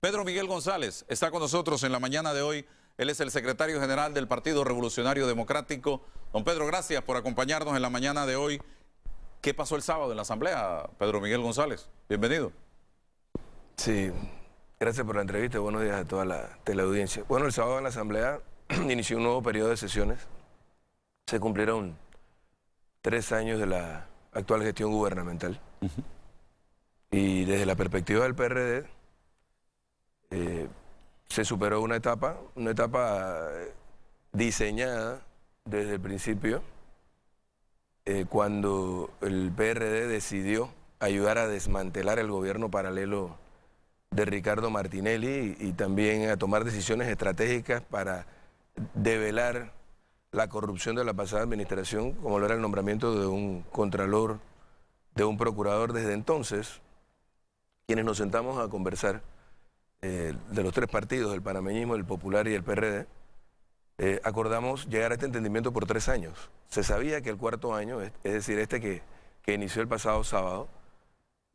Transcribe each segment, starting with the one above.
Pedro Miguel González está con nosotros en la mañana de hoy. Él es el secretario general del Partido Revolucionario Democrático. Don Pedro, gracias por acompañarnos en la mañana de hoy. ¿Qué pasó el sábado en la Asamblea, Pedro Miguel González? Bienvenido. Sí, gracias por la entrevista. Buenos días a toda la teleaudiencia. Bueno, el sábado en la Asamblea inició un nuevo periodo de sesiones. Se cumplieron tres años de la actual gestión gubernamental. Y desde la perspectiva del PRD, eh, se superó una etapa, una etapa eh, diseñada desde el principio, eh, cuando el PRD decidió ayudar a desmantelar el gobierno paralelo de Ricardo Martinelli y, y también a tomar decisiones estratégicas para develar la corrupción de la pasada administración, como lo era el nombramiento de un contralor, de un procurador desde entonces, quienes nos sentamos a conversar eh, de los tres partidos, el panameñismo, el popular y el PRD, eh, acordamos llegar a este entendimiento por tres años. Se sabía que el cuarto año, es, decir, este que, que, inició el pasado sábado,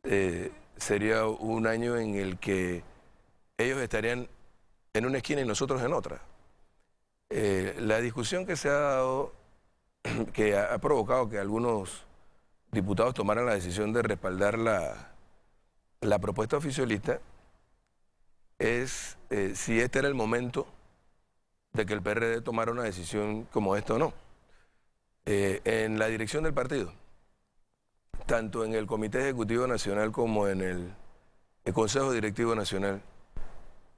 eh, sería un año en el que ellos estarían en una esquina y nosotros en otra. la discusión que se ha dado, que ha, ha provocado que algunos diputados tomaran la decisión de respaldar la, la propuesta oficialista, es eh, si este era el momento de que el PRD tomara una decisión como esta o no. Eh, en la dirección del partido, tanto en el Comité Ejecutivo Nacional como en el, el Consejo Directivo Nacional,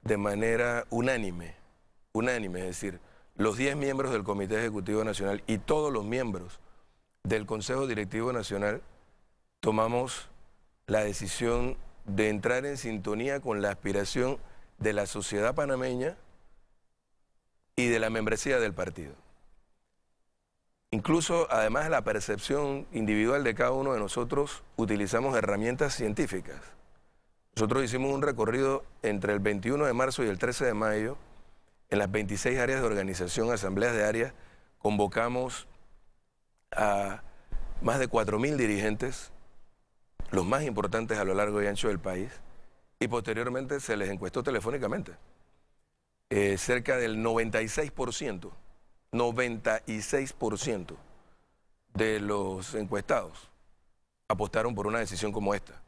de manera unánime, unánime, es decir, los 10 miembros del Comité Ejecutivo Nacional y todos los miembros del Consejo Directivo Nacional tomamos la decisión de entrar en sintonía con la aspiración de la sociedad panameña y de la membresía del partido. Incluso, además, DE la percepción individual de cada uno de nosotros utilizamos herramientas científicas. Nosotros hicimos un recorrido entre el 21 de marzo y el 13 de mayo en las 26 áreas de organización, asambleas de áreas, convocamos a más de 4.000 dirigentes los más importantes a lo largo y ancho del país, y posteriormente se les encuestó telefónicamente. Eh, cerca del 96%, 96% de los encuestados apostaron por una decisión como esta.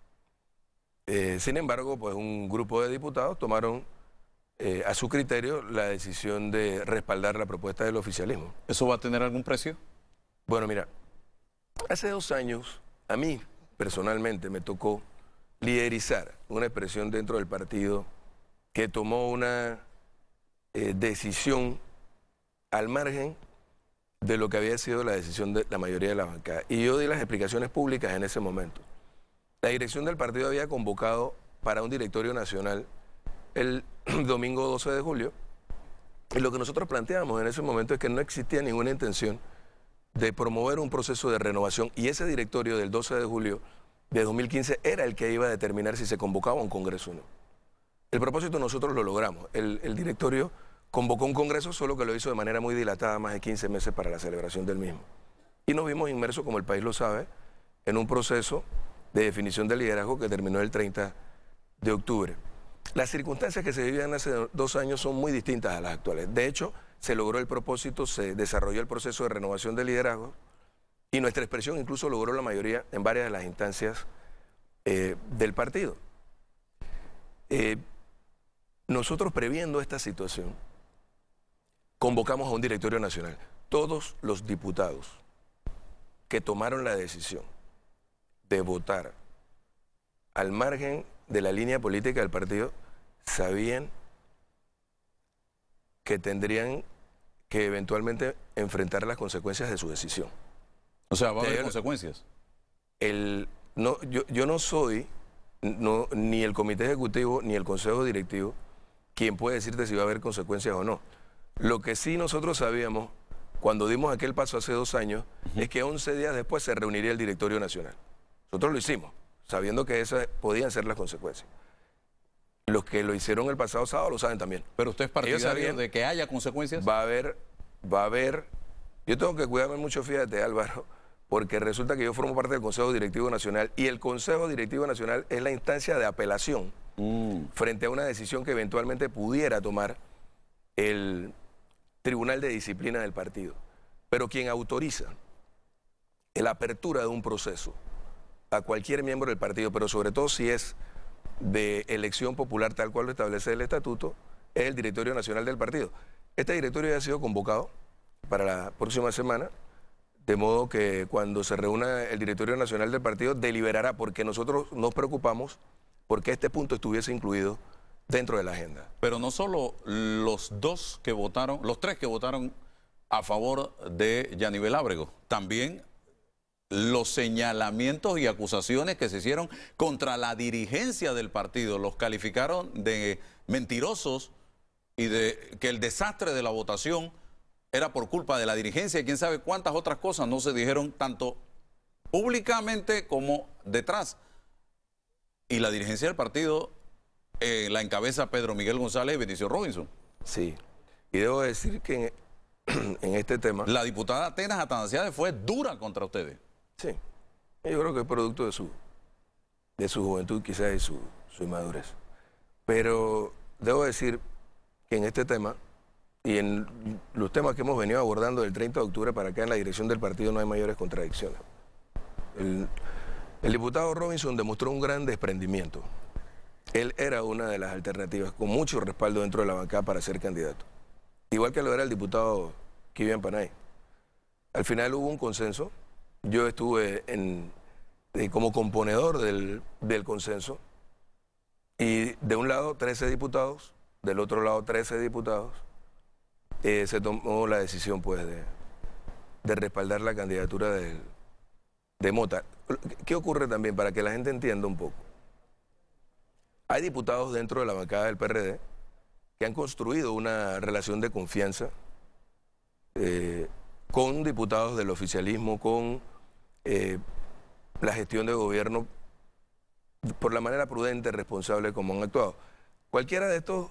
Eh, sin embargo, pues un grupo de diputados tomaron eh, a su criterio la decisión de respaldar la propuesta del oficialismo. ¿Eso va a tener algún precio? Bueno, mira, hace dos años a mí personalmente me tocó liderizar una expresión dentro del partido que tomó una eh, decisión al margen de lo que había sido la decisión de la mayoría de la bancada. Y yo di las explicaciones públicas en ese momento. La dirección del partido había convocado para un directorio nacional el domingo 12 de julio. Y lo que nosotros planteamos en ese momento es que no existía ninguna intención de promover un proceso de renovación y ese directorio del 12 de julio de 2015 era el que iba a determinar si se convocaba un Congreso o no. El propósito nosotros lo logramos. El, directorio convocó un Congreso, solo que lo hizo de manera muy dilatada, más de 15 meses para la celebración del mismo. Y nos vimos inmersos, como el país lo sabe, en un proceso de definición del liderazgo que terminó el 30 de octubre. Las circunstancias que se vivían hace dos años son muy distintas a las actuales. De hecho, se logró el propósito, se desarrolló el proceso de renovación del liderazgo y nuestra expresión incluso logró la mayoría en varias de las instancias eh, del partido. Eh, nosotros previendo esta situación, convocamos a un directorio nacional. Todos los diputados que tomaron la decisión de votar al margen de la línea política del partido sabían que tendrían que eventualmente enfrentar las consecuencias de su decisión. O sea, va a haber consecuencias. El, no, yo, no soy ni el comité ejecutivo ni el consejo directivo quien puede decirte si va a haber consecuencias o no. Lo que sí nosotros sabíamos cuando dimos aquel paso hace dos años es que 11 días después se reuniría el directorio nacional. Nosotros lo hicimos, sabiendo que esas podían ser las consecuencias. Los que lo hicieron el pasado sábado lo saben también. Pero usted es partidario de que haya consecuencias. Va a haber, va a haber. Yo tengo que cuidarme mucho, fíjate, Álvaro, porque resulta que yo formo parte del Consejo Directivo Nacional y el Consejo Directivo Nacional es la instancia de apelación mm. frente a una decisión que eventualmente pudiera tomar el Tribunal de Disciplina del partido. Pero quien autoriza la apertura de un proceso a cualquier miembro del partido, pero sobre todo si es de elección popular tal cual lo establece el estatuto es el directorio nacional del partido. Este directorio ya ha sido convocado para la próxima semana, de modo que cuando se reúna el directorio nacional del partido deliberará, porque nosotros nos preocupamos porque este punto estuviese incluido dentro de la agenda. Pero no solo los dos que votaron, los tres que votaron a favor de Yanivel Ábrego, también los señalamientos y acusaciones que se hicieron contra la dirigencia del partido. Los calificaron de mentirosos y de que el desastre de la votación era por culpa de la dirigencia y quién sabe cuántas otras cosas no se dijeron tanto públicamente como detrás. Y la dirigencia del partido eh, la encabeza Pedro Miguel González y Benicio Robinson. Sí, y debo decir que en, este tema... La diputada Atenas de fue dura contra ustedes. Sí, yo creo que es producto de su, de su juventud quizás y su, inmadurez. Pero debo decir que en este tema y en los temas que hemos venido abordando del 30 de octubre para acá en la dirección del partido no hay mayores contradicciones. El, diputado Robinson demostró un gran desprendimiento. Él era una de las alternativas con mucho respaldo dentro de la bancada para ser candidato. Igual que lo era el diputado Kivian Panay. Al final hubo un consenso yo estuve eh, como componedor del, consenso y de un lado 13 diputados, del otro lado 13 diputados, eh, se tomó la decisión pues de, respaldar la candidatura de, de Mota. ¿Qué ocurre también para que la gente entienda un poco? Hay diputados dentro de la bancada del PRD que han construido una relación de confianza eh, con diputados del oficialismo, con eh, la gestión de gobierno, por la manera prudente, responsable como han actuado. Cualquiera de estos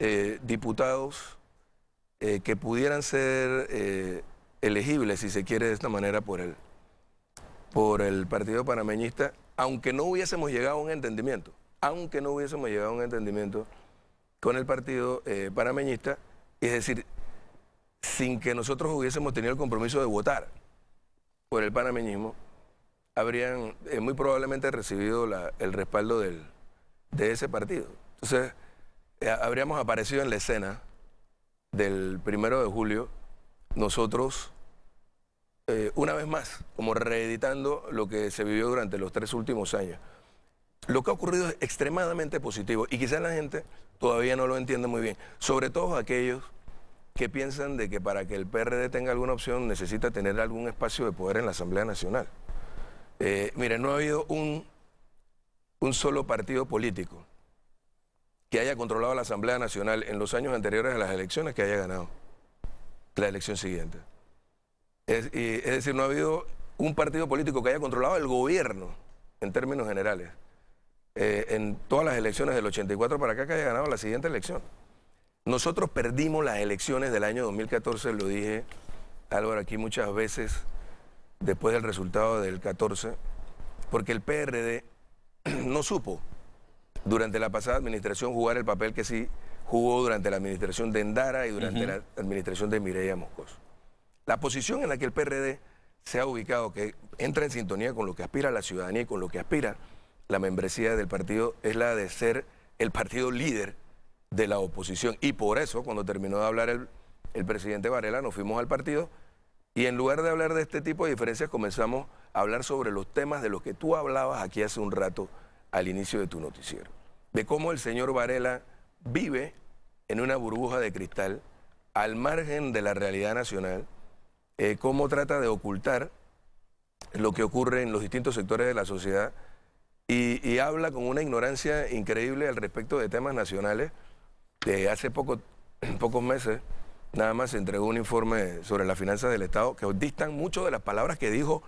eh, diputados eh, que pudieran ser elegibles, si se quiere de esta manera, por el, por el Partido Panameñista, aunque no hubiésemos llegado a un entendimiento, aunque no hubiésemos llegado a un entendimiento con el Partido Panameñista, es decir, sin que nosotros hubiésemos tenido el compromiso de votar por el panameñismo, habrían eh, muy probablemente recibido el respaldo de ese partido. Entonces, eh, habríamos aparecido en la escena del primero de julio, nosotros, eh, una vez más, como reeditando lo que se vivió durante los tres últimos años. Lo que ha ocurrido es extremadamente positivo y quizás la gente todavía no lo entiende muy bien, sobre todo aquellos ¿Qué piensan de que para que el PRD tenga alguna opción necesita tener algún espacio de poder en la Asamblea Nacional? Eh, mire, no ha habido un, un solo partido político que haya controlado la Asamblea Nacional en los años anteriores a las elecciones que haya ganado la elección siguiente. Es, es, decir, no ha habido un partido político que haya controlado el gobierno en términos generales eh, en todas las elecciones del 84 para acá que haya ganado la siguiente elección. Nosotros perdimos las elecciones del año 2014, lo dije Álvaro aquí muchas veces, después del resultado del 14, porque el PRD no supo durante la pasada administración jugar el papel que sí jugó durante la administración de Endara y durante la administración de Mireya Moscoso. La posición en la que el PRD se ha ubicado, que entra en sintonía con lo que aspira la ciudadanía y con lo que aspira la membresía del partido, es la de ser el partido líder de la oposición. Y por eso, cuando terminó de hablar el, presidente Varela, nos fuimos al partido y en lugar de hablar de este tipo de diferencias, comenzamos a hablar sobre los temas de los que tú hablabas aquí hace un rato al inicio de tu noticiero. De cómo el señor Varela vive en una burbuja de cristal al margen de la realidad nacional, eh, cómo trata de ocultar lo que ocurre en los distintos sectores de la sociedad y habla con una ignorancia increíble al respecto de temas nacionales hace pocos meses nada más se entregó un informe sobre las finanzas del Estado que distan mucho de las palabras que dijo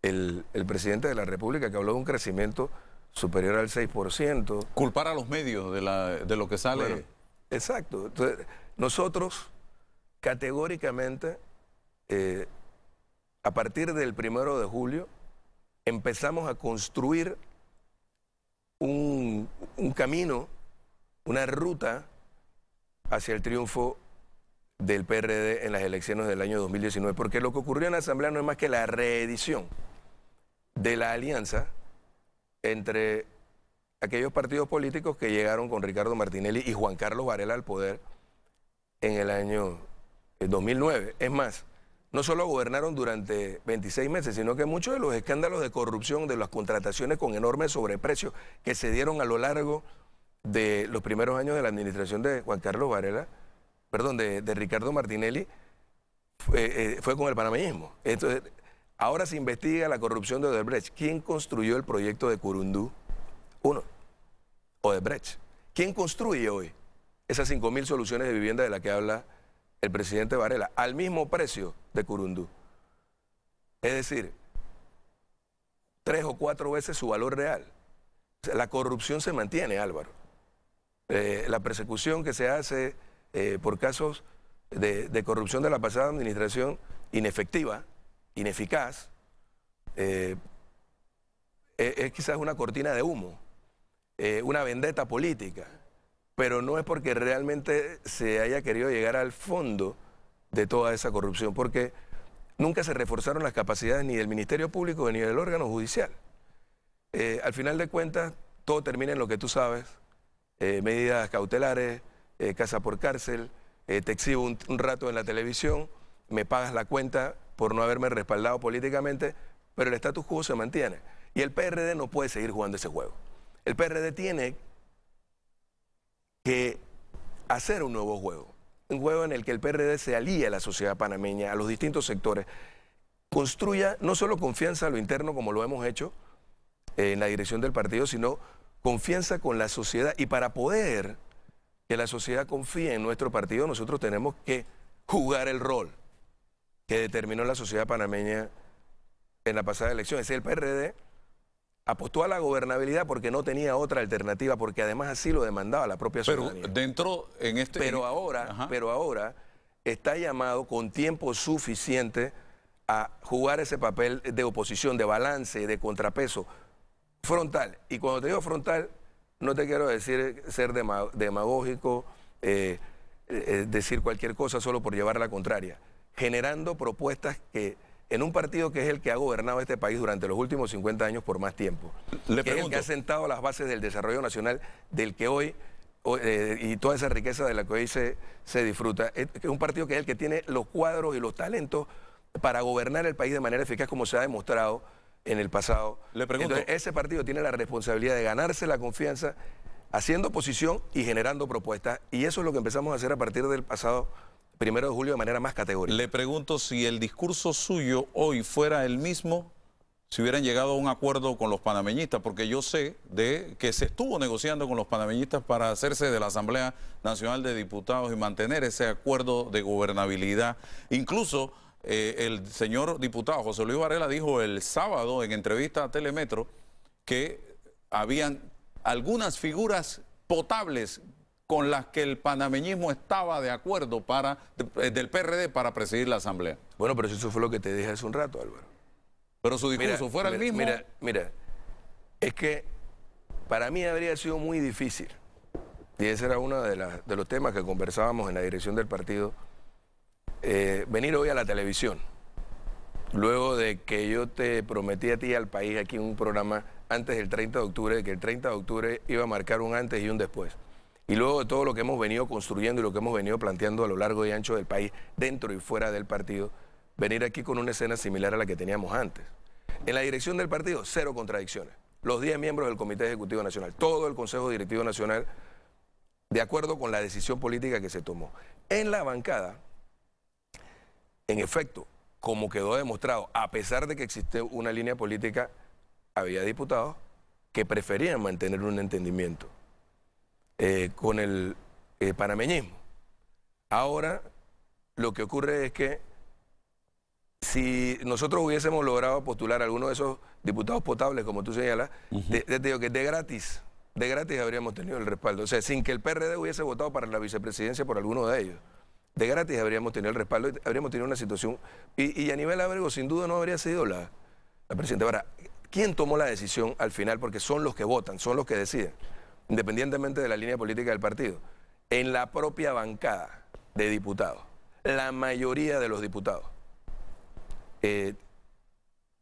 el, presidente de la República, que habló de un crecimiento superior al 6%. Culpar a los medios de, lo que sale. exacto. Entonces, nosotros categóricamente, eh, a partir del primero de julio, empezamos a construir un camino, una ruta hacia el triunfo del PRD en las elecciones del año 2019, porque lo que ocurrió en la Asamblea no es más que la reedición de la alianza entre aquellos partidos políticos que llegaron con Ricardo Martinelli y Juan Carlos Varela al poder en el año 2009. Eh, es más, no solo gobernaron durante 26 meses, sino que muchos de los escándalos de corrupción, de las contrataciones con enormes sobreprecios que se dieron a lo largo de los primeros años de la administración de Juan Carlos Varela, perdón, de, Ricardo Martinelli, fue, eh, con el panameísmo. Entonces, ahora se investiga la corrupción de Odebrecht. ¿Quién construyó el proyecto de Curundú? Uno, Odebrecht. ¿Quién construye hoy esas 5.000 soluciones de vivienda de la que habla el presidente Varela? Al mismo precio de Curundú. Es decir, tres o cuatro veces su valor real. la corrupción se mantiene, Álvaro. Eh, la persecución que se hace eh, por casos de, corrupción de la pasada administración inefectiva, ineficaz, eh, e-, es, quizás una cortina de humo, una vendetta política, pero no es porque realmente se haya querido llegar al fondo de toda esa corrupción, porque nunca se reforzaron las capacidades ni del Ministerio Público ni del órgano judicial. al final de cuentas, todo termina en lo que tú sabes, eh, medidas cautelares, eh, casa por cárcel, eh, te exhibo un, rato en la televisión, me pagas la cuenta por no haberme respaldado políticamente, pero el status quo se mantiene. Y el PRD no puede seguir jugando ese juego. El PRD tiene que hacer un nuevo juego, un juego en el que el PRD se alíe a la sociedad panameña, a los distintos sectores, construya no solo confianza a lo interno como lo hemos hecho en la dirección del partido, sino confianza con la sociedad. Y para poder que la sociedad confíe en nuestro partido, nosotros tenemos que jugar el rol que determinó la sociedad panameña en la pasada elección. Es el PRD apostó a la gobernabilidad porque no tenía otra alternativa, porque además así lo demandaba la propia sociedad Pero dentro, en este... Pero ahora, pero ahora está llamado con tiempo suficiente a jugar ese papel de oposición, de balance, de contrapeso, frontal. Y cuando te digo frontal, no te quiero decir ser demagógico, eh, eh, decir cualquier cosa solo por llevar la contraria, generando propuestas que en un partido que es el que ha gobernado este país durante los últimos 50 años por más tiempo, que es el que ha sentado las bases del desarrollo nacional del que hoy eh, y toda esa riqueza de la que hoy se, se disfruta, es un partido que es el que tiene los cuadros y los talentos para gobernar el país de manera eficaz como se ha demostrado en el pasado. Entonces, ese partido tiene la responsabilidad de ganarse la confianza haciendo oposición y generando propuestas. Y eso es lo que empezamos a hacer a partir del pasado primero de julio de manera más categórica. Le pregunto si el discurso suyo hoy fuera el mismo si hubieran llegado a un acuerdo con los panameñistas, porque yo sé de que se estuvo negociando con los panameñistas para hacerse de la Asamblea Nacional de Diputados y mantener ese acuerdo de gobernabilidad. Incluso eh, el señor diputado José Luis Varela dijo el sábado en entrevista a Telemetro que habían algunas figuras potables con las que el panameñismo estaba de acuerdo para, eh, del PRD para presidir la Asamblea. Bueno, pero eso fue lo que te dije hace un rato, Álvaro. Pero su discurso fuera el mismo. Mira, es que para mí habría sido muy difícil, y ese era uno de los temas que conversábamos en la dirección del partido, eh, venir hoy a la televisión, luego de que yo te prometí a ti y al país aquí un programa antes del 30 de octubre, de que el 30 de octubre iba a marcar un antes y un después. Y luego de todo lo que hemos venido construyendo y lo que hemos venido planteando a lo largo y ancho del país, dentro y fuera del partido, venir aquí con una escena similar a la que teníamos antes. En la dirección del partido, cero contradicciones. Los 10 miembros del Comité Ejecutivo Nacional, todo el Consejo Directivo Nacional, de acuerdo con la decisión política que se tomó. En la bancada, en efecto, como quedó demostrado, a pesar de que existe una línea política, había diputados que preferían mantener un entendimiento eh, con el eh, panameñismo. Ahora, lo que ocurre es que si nosotros hubiésemos logrado postular a alguno de esos diputados potables, como tú señalas, te, digo que de gratis, de gratis habríamos tenido el respaldo. O sea, sin que el PRD hubiese votado para la vicepresidencia por alguno de ellos de gratis habríamos tenido el respaldo, habríamos tenido una situación. Y, a nivel abrego sin duda no habría sido la, la presidenta. Ahora, ¿quién tomó la decisión al final? Porque son los que votan, son los que deciden, independientemente de la línea política del partido. En la propia bancada de diputados, la mayoría de los diputados, eh,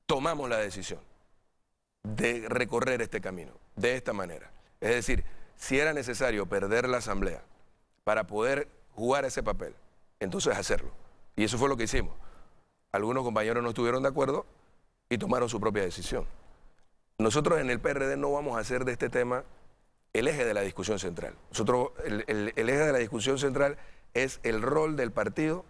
tomamos la decisión de recorrer este camino, de esta manera. Es decir, si era necesario perder la asamblea para poder jugar ese papel, entonces hacerlo. Y eso fue lo que hicimos. Algunos compañeros no estuvieron de acuerdo y tomaron su propia decisión. Nosotros en el PRD no vamos a hacer de este tema el eje de la discusión central. Nosotros, el, eje de la discusión central es el rol del partido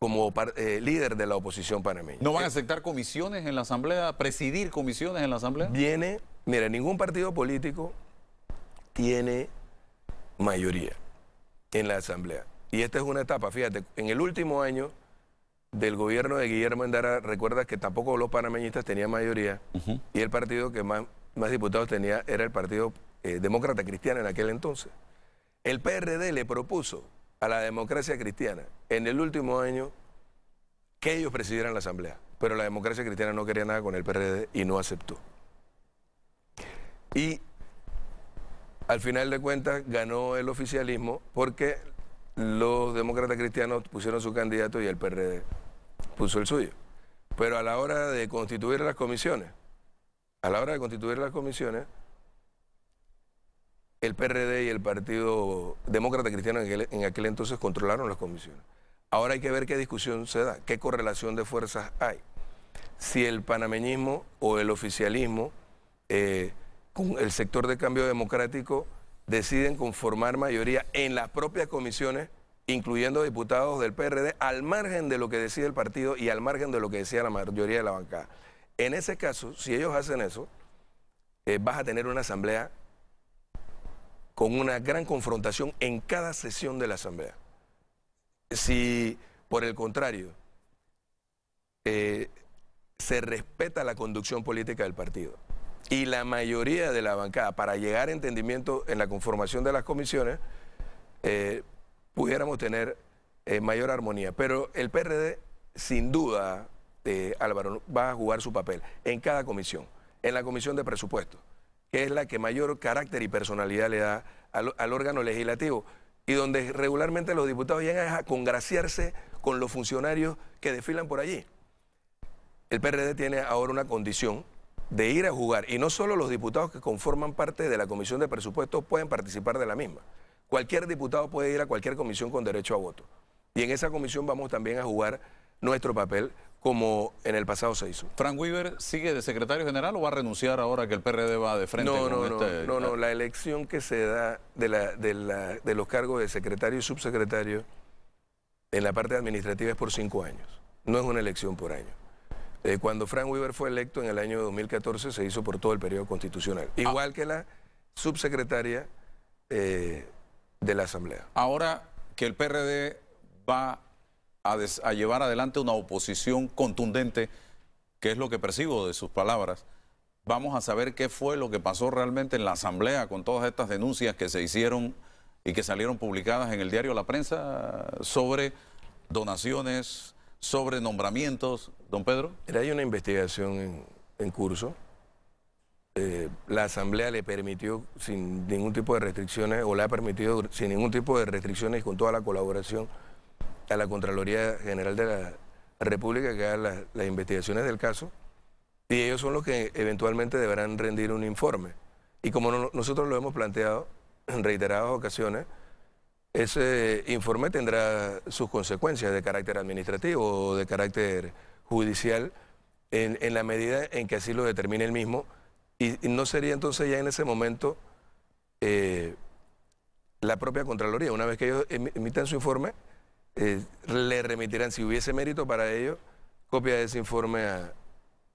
como eh, líder de la oposición panameña. ¿No van a aceptar comisiones en la Asamblea, presidir comisiones en la Asamblea? Viene, mira, ningún partido político tiene mayoría en la Asamblea. Y esta es una etapa, fíjate, en el último año del gobierno de Guillermo Endara, recuerda que tampoco los panameñistas tenían mayoría y el partido que más, diputados tenía era el Partido eh, Demócrata Cristiano en aquel entonces. El PRD le propuso a la democracia cristiana en el último año que ellos presidieran la Asamblea, pero la democracia cristiana no quería nada con el PRD y no aceptó. Y al final de cuentas ganó el oficialismo porque los demócratas cristianos pusieron su candidato y el PRD puso el suyo. Pero a la hora de constituir las comisiones, a la hora de constituir las comisiones, el PRD y el Partido Demócrata Cristiano en aquel, entonces controlaron las comisiones. Ahora hay que ver qué discusión se da, qué correlación de fuerzas hay. Si el panameñismo o el oficialismo eh, con el sector de cambio democrático deciden conformar mayoría en las propias comisiones, incluyendo diputados del PRD, al margen de lo que decide el partido y al margen de lo que decía la mayoría de la bancada. En ese caso, si ellos hacen eso, eh, vas a tener una asamblea con una gran confrontación en cada sesión de la asamblea. Si, por el contrario, eh, se respeta la conducción política del partido, y la mayoría de la bancada, para llegar a entendimiento en la conformación de las comisiones, eh, pudiéramos tener eh, mayor armonía. Pero el PRD, sin duda, eh, Álvaro, va a jugar su papel en cada comisión, en la comisión de presupuesto, que es la que mayor carácter y personalidad le da al, al órgano legislativo y donde regularmente los diputados llegan a congraciarse con los funcionarios que desfilan por allí. El PRD tiene ahora una condición de ir a jugar. Y no solo los diputados que conforman parte de la Comisión de Presupuestos pueden participar de la misma. Cualquier diputado puede ir a cualquier comisión con derecho a voto. Y en esa comisión vamos también a jugar nuestro papel como en el pasado se hizo. ¿Frank Weaver sigue de secretario general o va a renunciar ahora que el PRD va de frente? No, no, no, este no, no, ah. la elección que se da de, la, de, de los cargos de secretario y subsecretario en la parte administrativa es por cinco años, no es una elección por año. Eh, cuando Frank Weaver fue electo en el año 2014 se hizo por todo el periodo constitucional, ah. igual que la subsecretaria eh, de la Asamblea. Ahora que el PRD va a, a, llevar adelante una oposición contundente, que es lo que percibo de sus palabras, vamos a saber qué fue lo que pasó realmente en la Asamblea con todas estas denuncias que se hicieron y que salieron publicadas en el diario La Prensa sobre donaciones, sobre nombramientos, don Pedro? hay una investigación en, curso. Eh, la Asamblea le permitió sin ningún tipo de restricciones, o le ha permitido sin ningún tipo de restricciones y con toda la colaboración a la Contraloría General de la República que haga las investigaciones del caso. Y ellos son los que eventualmente deberán rendir un informe. Y como nosotros lo hemos planteado en reiteradas ocasiones, ese informe tendrá sus consecuencias de carácter administrativo o de carácter judicial en, la medida en que así lo determine el mismo. Y, no sería entonces ya en ese momento eh, la propia Contraloría, una vez que ellos emitan su informe, eh, le remitirán, si hubiese mérito para ello, copia de ese informe a,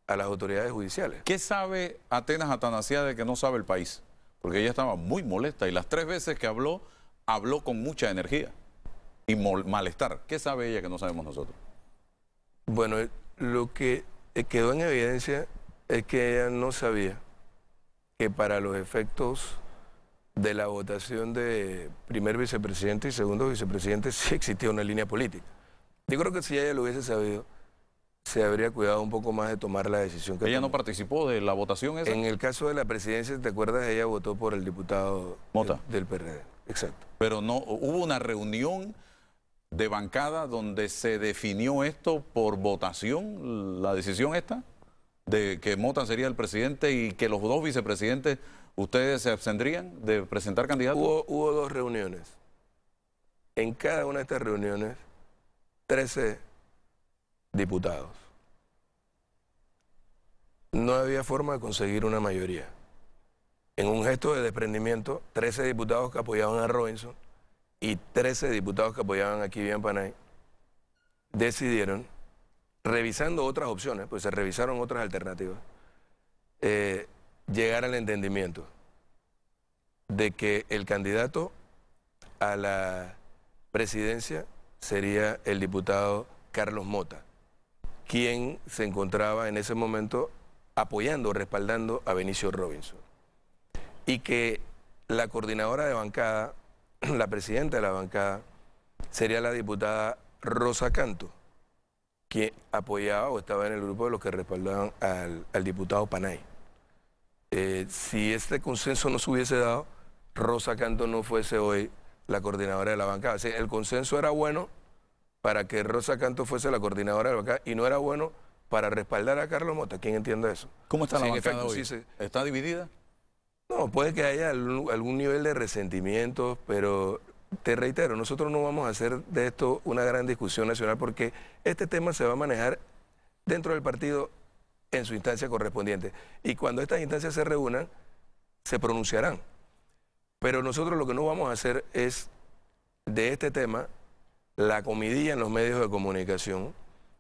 a las autoridades judiciales. ¿Qué sabe Atenas Atanasia de que no sabe el país? Porque ella estaba muy molesta y las tres veces que habló habló con mucha energía y malestar. ¿Qué sabe ella que no sabemos nosotros? Bueno, eh, lo que eh, quedó en evidencia es que ella no sabía que para los efectos de la votación de primer vicepresidente y segundo vicepresidente sí existía una línea política. Yo creo que si ella lo hubiese sabido, se habría cuidado un poco más de tomar la decisión que ¿Ella no participó de la votación esa? En el caso de la presidencia, ¿te acuerdas? Ella votó por el diputado Mota. del PRD. Exacto. Pero no, hubo una reunión de bancada donde se definió esto por votación, la decisión esta, de que Mota sería el presidente y que los dos vicepresidentes, ustedes se abstendrían de presentar candidatos. Hubo, hubo dos reuniones. En cada una de estas reuniones, 13 diputados. No había forma de conseguir una mayoría. En un gesto de desprendimiento, 13 diputados que apoyaban a Robinson y 13 diputados que apoyaban a bien Panay decidieron, revisando otras opciones, pues se revisaron otras alternativas, eh, llegar al entendimiento de que el candidato a la presidencia sería el diputado Carlos Mota, quien se encontraba en ese momento apoyando, respaldando a Benicio Robinson y que la coordinadora de bancada, la presidenta de la bancada, sería la diputada Rosa Canto, que apoyaba o estaba en el grupo de los que respaldaban al, diputado Panay. Eh, si este consenso no se hubiese dado, Rosa Canto no fuese hoy la coordinadora de la bancada. el consenso era bueno para que Rosa Canto fuese la coordinadora de la bancada y no era bueno para respaldar a Carlos Mota. ¿Quién entiende eso? ¿Cómo está la bancada hoy? ¿Está dividida? No, puede que haya algún nivel de resentimiento, pero te reitero, nosotros no vamos a hacer de esto una gran discusión nacional porque este tema se va a manejar dentro del partido en su instancia correspondiente. Y cuando estas instancias se reúnan, se pronunciarán. Pero nosotros lo que no vamos a hacer es de este tema la comidilla en los medios de comunicación.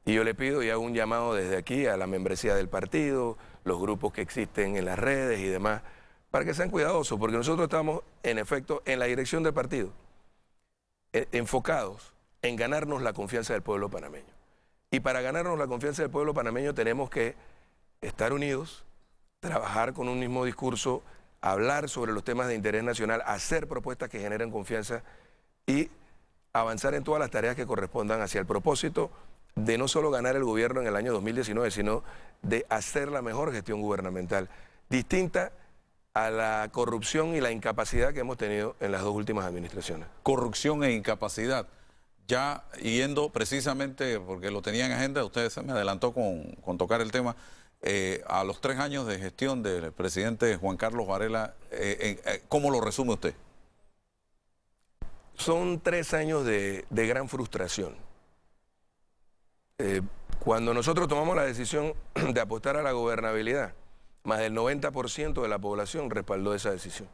Y yo le pido y hago un llamado desde aquí a la membresía del partido, los grupos que existen en las redes y demás para que sean cuidadosos, porque nosotros estamos, en efecto, en la dirección del partido, e, enfocados en ganarnos la confianza del pueblo panameño. Y para ganarnos la confianza del pueblo panameño tenemos que estar unidos, trabajar con un mismo discurso, hablar sobre los temas de interés nacional, hacer propuestas que generen confianza y avanzar en todas las tareas que correspondan hacia el propósito de no solo ganar el gobierno en el año 2019, sino de hacer la mejor gestión gubernamental, distinta a la corrupción y la incapacidad que hemos tenido en las dos últimas administraciones. Corrupción e incapacidad. Ya yendo precisamente, porque lo tenía en agenda, usted se me adelantó con, tocar el tema, eh, a los tres años de gestión del presidente Juan Carlos Varela, eh, eh, ¿cómo lo resume usted? Son tres años de gran frustración. cuando nosotros tomamos la decisión de apostar a la gobernabilidad, más del 90% de la población respaldó esa decisión.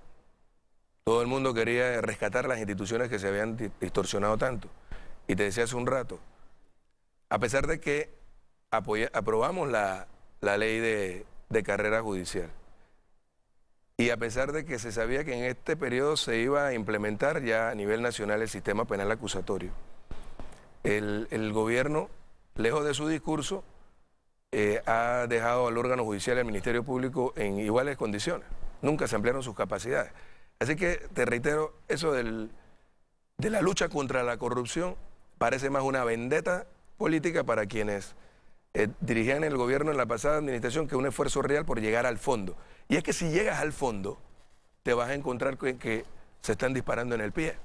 Todo el mundo quería rescatar las instituciones que se habían distorsionado tanto. Y te decía hace un rato, a pesar de que aprobamos la, ley de, carrera judicial, y a pesar de que se sabía que en este periodo se iba a implementar ya a nivel nacional el sistema penal acusatorio, el, el gobierno, lejos de su discurso, eh, ha dejado al órgano judicial y al Ministerio Público en iguales condiciones. Nunca se ampliaron sus capacidades. Así que te reitero, eso del, de la lucha contra la corrupción parece más una vendetta política para quienes eh, dirigían el gobierno en la pasada administración que un esfuerzo real por llegar al fondo. Y es que si llegas al fondo, te vas a encontrar que, que se están disparando en el pie,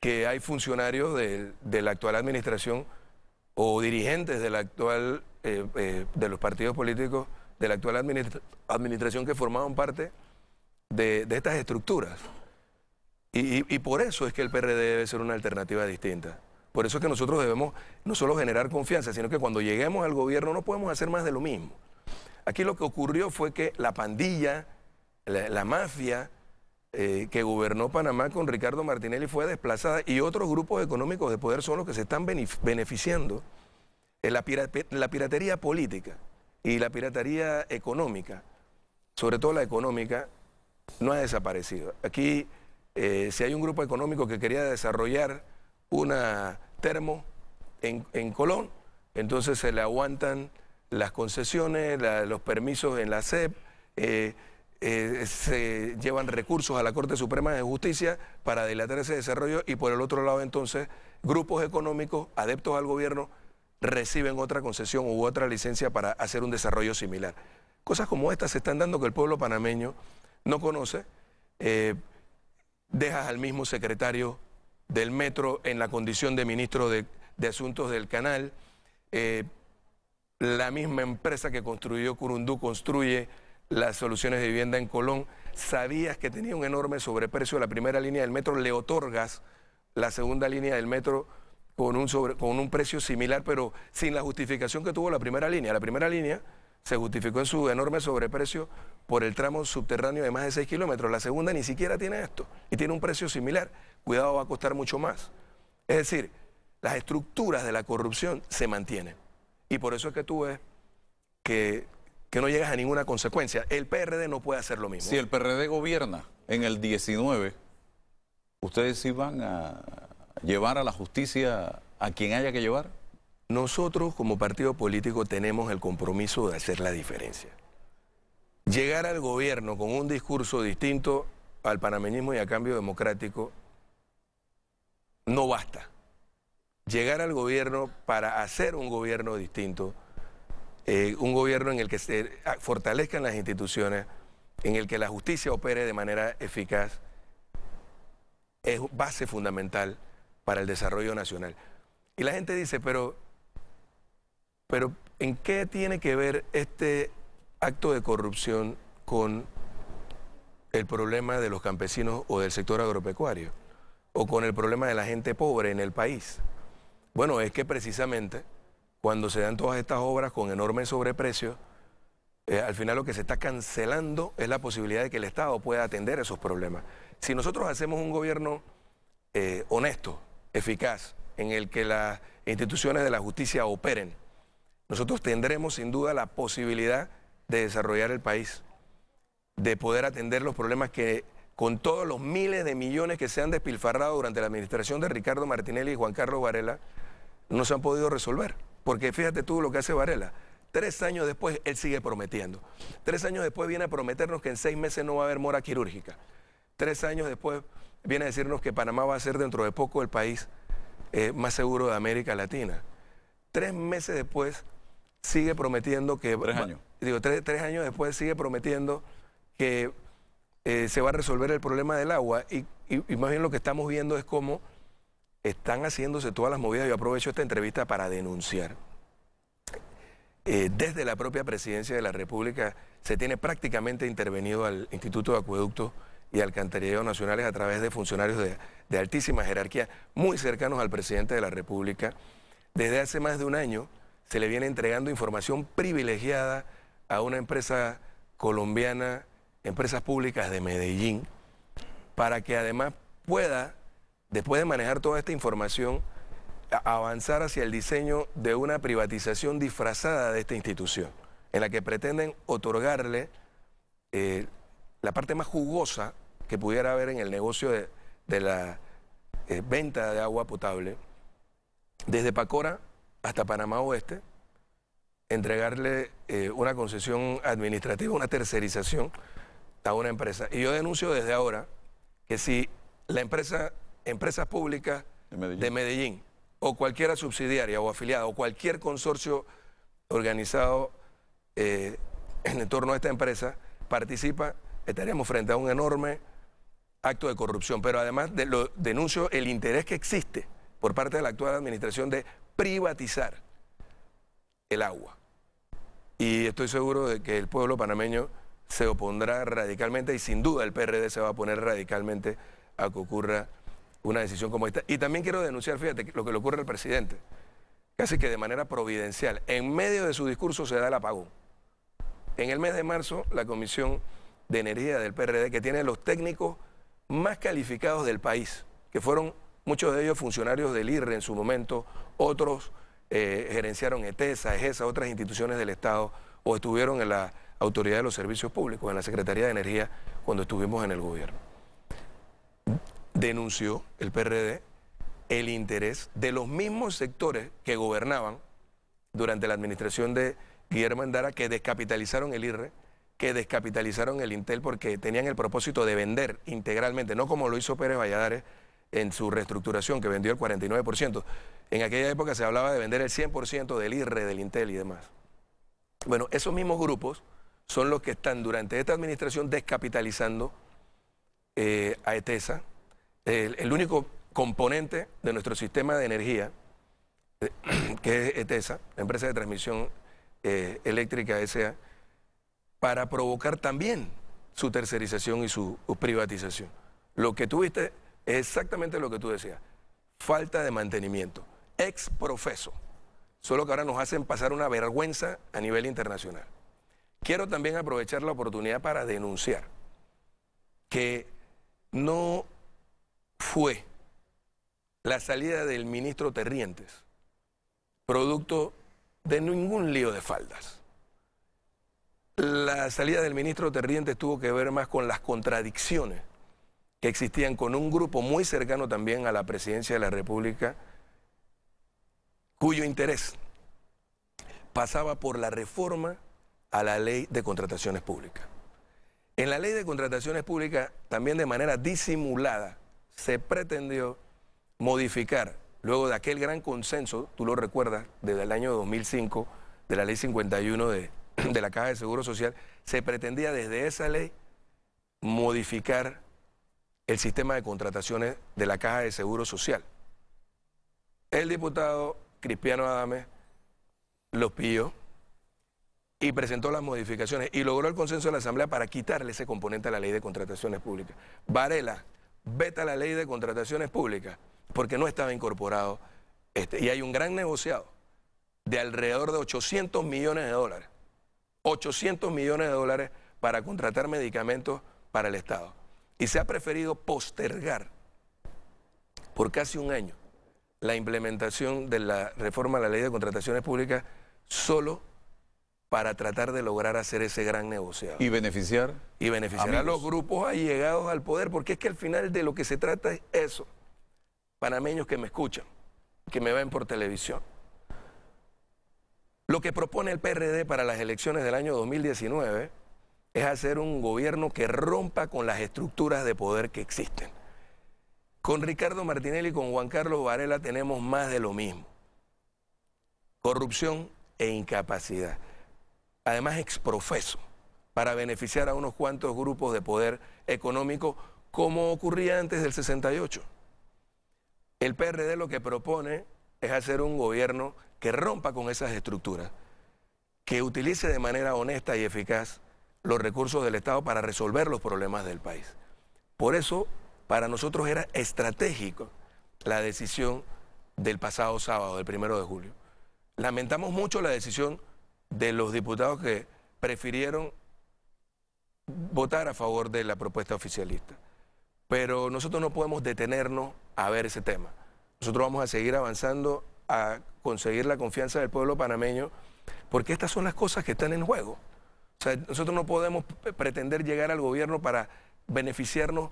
que hay funcionarios de, de la actual administración o dirigentes de la actual eh, eh, de los partidos políticos de la actual administración que formaban parte de, estas estructuras. Y, por eso es que el PRD debe ser una alternativa distinta. Por eso es que nosotros debemos no solo generar confianza, sino que cuando lleguemos al gobierno no podemos hacer más de lo mismo. Aquí lo que ocurrió fue que la pandilla, la, mafia eh, que gobernó Panamá con Ricardo Martinelli fue desplazada y otros grupos económicos de poder son los que se están beneficiando la, piratería política y la piratería económica, sobre todo la económica, no ha desaparecido. Aquí, eh, si hay un grupo económico que quería desarrollar una termo en, Colón, entonces se le aguantan las concesiones, los permisos en la SEP, eh, eh, se llevan recursos a la Corte Suprema de Justicia para dilatar ese desarrollo y por el otro lado entonces grupos económicos, adeptos al gobierno, reciben otra concesión u otra licencia para hacer un desarrollo similar. Cosas como estas se están dando que el pueblo panameño no conoce. Eh, dejas al mismo secretario del metro en la condición de ministro de, Asuntos del Canal. Eh, la misma empresa que construyó Curundú construye las soluciones de vivienda en Colón. Sabías que tenía un enorme sobreprecio la primera línea del metro, le otorgas la segunda línea del metro con un, sobre, con un precio similar, pero sin la justificación que tuvo la primera línea. La primera línea se justificó en su enorme sobreprecio por el tramo subterráneo de más de 6 kilómetros. La segunda ni siquiera tiene esto y tiene un precio similar. Cuidado, va a costar mucho más. Es decir, las estructuras de la corrupción se mantienen. Y por eso es que tú ves que, no llegas a ninguna consecuencia. El PRD no puede hacer lo mismo. Si el PRD gobierna en el 19, ustedes sí van a, llevar a la justicia a quien haya que llevar? Nosotros como partido político tenemos el compromiso de hacer la diferencia. Llegar al gobierno con un discurso distinto al panameñismo y a cambio democrático no basta. Llegar al gobierno para hacer un gobierno distinto, eh, un gobierno en el que se fortalezcan las instituciones, en el que la justicia opere de manera eficaz, es base fundamental para el desarrollo nacional. Y la gente dice, pero, pero ¿en qué tiene que ver este acto de corrupción con el problema de los campesinos o del sector agropecuario? ¿O con el problema de la gente pobre en el país? Bueno, es que precisamente cuando se dan todas estas obras con enormes sobreprecios, eh, al final lo que se está cancelando es la posibilidad de que el Estado pueda atender esos problemas. Si nosotros hacemos un gobierno eh, honesto, eficaz en el que las instituciones de la justicia operen, nosotros tendremos sin duda la posibilidad de desarrollar el país, de poder atender los problemas que con todos los miles de millones que se han despilfarrado durante la administración de Ricardo Martinelli y Juan Carlos Varela, no se han podido resolver. Porque fíjate tú lo que hace Varela. Tres años después, él sigue prometiendo. Tres años después viene a prometernos que en seis meses no va a haber mora quirúrgica. Tres años después viene a decirnos que Panamá va a ser dentro de poco el país eh, más seguro de América Latina. Tres meses después sigue prometiendo que... Tres años. Digo, tres, años después sigue prometiendo que eh, se va a resolver el problema del agua y, más bien lo que estamos viendo es cómo están haciéndose todas las movidas. Yo aprovecho esta entrevista para denunciar. Eh, desde la propia presidencia de la República se tiene prácticamente intervenido al Instituto de acueducto y alcantarillado nacionales a través de funcionarios de, de altísima jerarquía muy cercanos al presidente de la República. Desde hace más de un año se le viene entregando información privilegiada a una empresa colombiana, empresas públicas de Medellín, para que además pueda, después de manejar toda esta información, avanzar hacia el diseño de una privatización disfrazada de esta institución, en la que pretenden otorgarle eh, la parte más jugosa que pudiera haber en el negocio de, la eh, venta de agua potable, desde Pacora hasta Panamá Oeste, entregarle eh, una concesión administrativa, una tercerización a una empresa. Y yo denuncio desde ahora que si la empresa, empresas públicas de Medellín. o cualquiera subsidiaria o afiliada o cualquier consorcio organizado eh, en torno a esta empresa participa estaríamos frente a un enorme acto de corrupción. Pero además lo denuncio el interés que existe por parte de la actual administración de privatizar el agua. Y estoy seguro de que el pueblo panameño se opondrá radicalmente y sin duda el PRD se va a poner radicalmente a que ocurra una decisión como esta. Y también quiero denunciar, fíjate, lo que le ocurre al presidente. Casi que de manera providencial, en medio de su discurso se da el apagón. En el mes de marzo, la Comisión de Energía del PRD, que tiene los técnicos más calificados del país, que fueron muchos de ellos funcionarios del IRRE en su momento, otros eh, gerenciaron ETESA, EGESA, otras instituciones del Estado, o estuvieron en la Autoridad de los Servicios Públicos, en la Secretaría de Energía, cuando estuvimos en el gobierno. Denunció el PRD el interés de los mismos sectores que gobernaban durante la administración de Guillermo Andara que descapitalizaron el IRRE, que descapitalizaron el Intel porque tenían el propósito de vender integralmente, no como lo hizo Pérez Valladares en su reestructuración, que vendió el 49%. En aquella época se hablaba de vender el 100% del IRRE, del Intel y demás. Bueno, esos mismos grupos son los que están durante esta administración descapitalizando eh, a ETESA, el, único componente de nuestro sistema de energía, eh, que es ETESA, la empresa de transmisión eh, eléctrica SA, para provocar también su tercerización y su privatización. Lo que tuviste es exactamente lo que tú decías, falta de mantenimiento, ex profeso, solo que ahora nos hacen pasar una vergüenza a nivel internacional. Quiero también aprovechar la oportunidad para denunciar que no fue la salida del ministro Terrientes producto de ningún lío de faldas. La salida del ministro Terrientes tuvo que ver más con las contradicciones que existían con un grupo muy cercano también a la presidencia de la República, cuyo interés pasaba por la reforma a la ley de contrataciones públicas. En la ley de contrataciones públicas, también de manera disimulada, se pretendió modificar, luego de aquel gran consenso, tú lo recuerdas, desde el año 2005, de la ley 51 de de la Caja de Seguro Social, se pretendía desde esa ley modificar el sistema de contrataciones de la Caja de Seguro Social. El diputado Cristiano Adame los pidió y presentó las modificaciones y logró el consenso de la Asamblea para quitarle ese componente a la ley de contrataciones públicas. Varela veta la ley de contrataciones públicas porque no estaba incorporado este, y hay un gran negociado de alrededor de 800 millones de dólares 800 millones de dólares para contratar medicamentos para el Estado. Y se ha preferido postergar por casi un año la implementación de la reforma a la ley de contrataciones públicas solo para tratar de lograr hacer ese gran negociado. ¿Y beneficiar? Y beneficiar a los grupos allegados al poder, porque es que al final de lo que se trata es eso. Panameños que me escuchan, que me ven por televisión, lo que propone el PRD para las elecciones del año 2019 es hacer un gobierno que rompa con las estructuras de poder que existen. Con Ricardo Martinelli y con Juan Carlos Varela tenemos más de lo mismo. Corrupción e incapacidad. Además, exprofeso, para beneficiar a unos cuantos grupos de poder económico, como ocurría antes del 68. El PRD lo que propone es hacer un gobierno que rompa con esas estructuras, que utilice de manera honesta y eficaz los recursos del Estado para resolver los problemas del país. Por eso, para nosotros era estratégico la decisión del pasado sábado, del primero de julio. Lamentamos mucho la decisión de los diputados que prefirieron votar a favor de la propuesta oficialista. Pero nosotros no podemos detenernos a ver ese tema. Nosotros vamos a seguir avanzando a conseguir la confianza del pueblo panameño, porque estas son las cosas que están en juego. O sea, nosotros no podemos pretender llegar al gobierno para beneficiarnos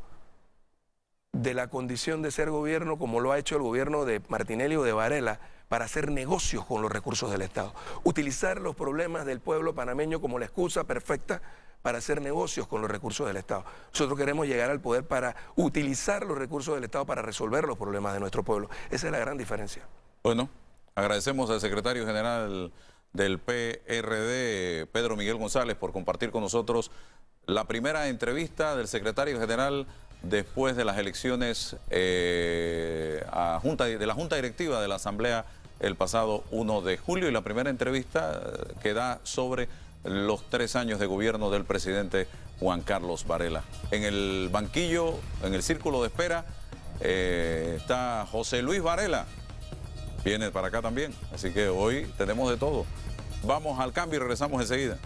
de la condición de ser gobierno como lo ha hecho el gobierno de Martinelli o de Varela para hacer negocios con los recursos del Estado. Utilizar los problemas del pueblo panameño como la excusa perfecta para hacer negocios con los recursos del Estado. Nosotros queremos llegar al poder para utilizar los recursos del Estado para resolver los problemas de nuestro pueblo. Esa es la gran diferencia. Bueno, agradecemos al secretario general del PRD, Pedro Miguel González, por compartir con nosotros la primera entrevista del secretario general después de las elecciones eh, a junta, de la Junta Directiva de la Asamblea el pasado 1 de julio y la primera entrevista eh, que da sobre los tres años de gobierno del presidente Juan Carlos Varela. En el banquillo, en el círculo de espera, eh, está José Luis Varela viene para acá también. Así que hoy tenemos de todo. Vamos al cambio y regresamos enseguida.